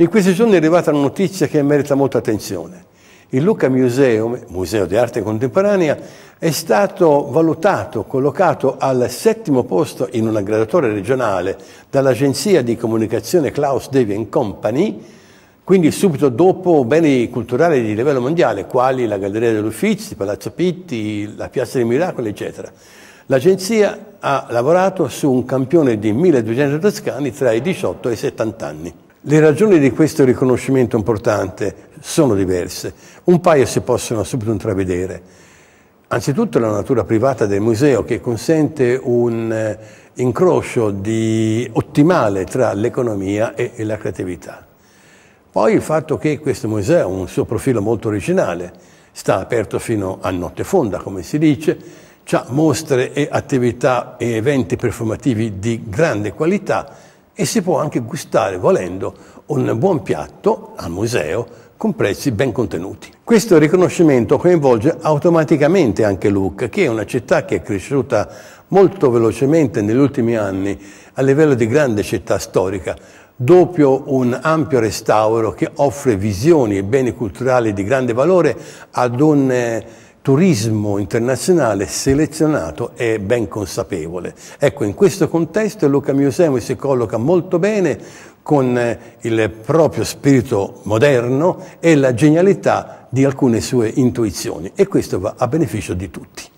In questi giorni è arrivata una notizia che merita molta attenzione. Il Lucca Museum, Museo di Arte Contemporanea, è stato valutato, collocato al settimo posto in una graduatoria regionale dall'agenzia di comunicazione Klaus Devi Company, quindi subito dopo beni culturali di livello mondiale, quali la Galleria degli Uffizi, Palazzo Pitti, la Piazza dei Miracoli, eccetera. L'agenzia ha lavorato su un campione di 1200 toscani tra i 18 e i 70 anni. Le ragioni di questo riconoscimento importante sono diverse. Un paio si possono subito intravedere. Anzitutto la natura privata del museo che consente un eh, incrocio di, ottimale tra l'economia e, la creatività. Poi il fatto che questo museo ha un suo profilo molto originale, sta aperto fino a notte fonda, come si dice, ha mostre e attività e eventi performativi di grande qualità e si può anche gustare, volendo, un buon piatto al museo con prezzi ben contenuti. Questo riconoscimento coinvolge automaticamente anche Lucca, che è una città che è cresciuta molto velocemente negli ultimi anni a livello di grande città storica, dopo un ampio restauro che offre visioni e beni culturali di grande valore ad un eh, turismo internazionale selezionato e ben consapevole. Ecco, in questo contesto il Luca Museum si colloca molto bene con eh, il proprio spirito moderno e la genialità di alcune sue intuizioni e questo va a beneficio di tutti.